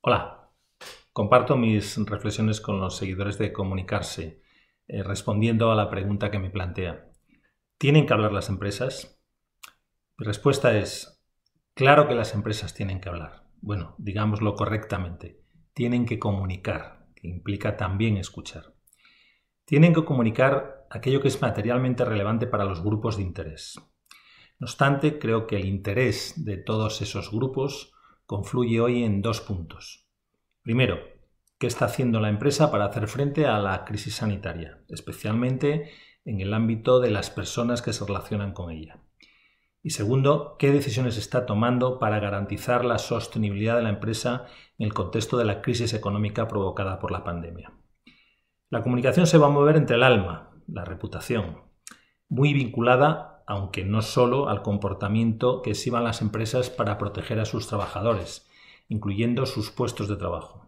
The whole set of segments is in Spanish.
Hola, comparto mis reflexiones con los seguidores de Comunicarse, eh, respondiendo a la pregunta que me plantea. ¿Tienen que hablar las empresas? Mi respuesta es, claro que las empresas tienen que hablar. Bueno, digámoslo correctamente, tienen que comunicar, que implica también escuchar. Tienen que comunicar aquello que es materialmente relevante para los grupos de interés. No obstante, creo que el interés de todos esos grupos confluye hoy en dos puntos. Primero, ¿qué está haciendo la empresa para hacer frente a la crisis sanitaria, especialmente en el ámbito de las personas que se relacionan con ella? Y segundo, ¿qué decisiones está tomando para garantizar la sostenibilidad de la empresa en el contexto de la crisis económica provocada por la pandemia? La comunicación se va a mover entre el alma, la reputación, muy vinculada aunque no solo al comportamiento que exhiban las empresas para proteger a sus trabajadores, incluyendo sus puestos de trabajo.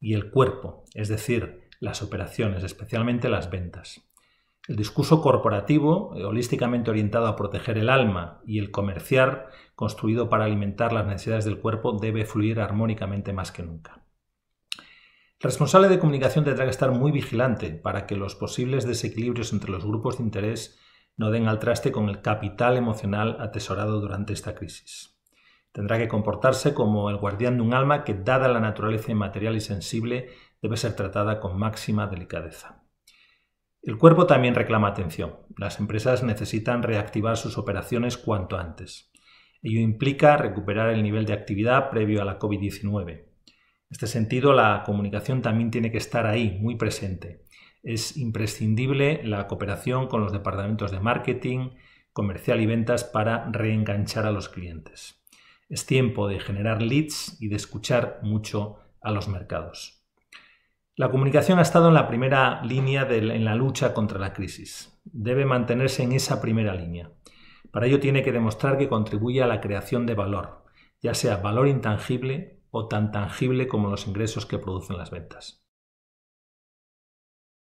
Y el cuerpo, es decir, las operaciones, especialmente las ventas. El discurso corporativo, eh, holísticamente orientado a proteger el alma, y el comerciar, construido para alimentar las necesidades del cuerpo, debe fluir armónicamente más que nunca. El responsable de comunicación tendrá que estar muy vigilante para que los posibles desequilibrios entre los grupos de interés no den al traste con el capital emocional atesorado durante esta crisis. Tendrá que comportarse como el guardián de un alma que, dada la naturaleza inmaterial y sensible, debe ser tratada con máxima delicadeza. El cuerpo también reclama atención. Las empresas necesitan reactivar sus operaciones cuanto antes. Ello implica recuperar el nivel de actividad previo a la COVID-19. En este sentido, la comunicación también tiene que estar ahí, muy presente es imprescindible la cooperación con los departamentos de marketing, comercial y ventas para reenganchar a los clientes. Es tiempo de generar leads y de escuchar mucho a los mercados. La comunicación ha estado en la primera línea en la lucha contra la crisis. Debe mantenerse en esa primera línea. Para ello tiene que demostrar que contribuye a la creación de valor, ya sea valor intangible o tan tangible como los ingresos que producen las ventas.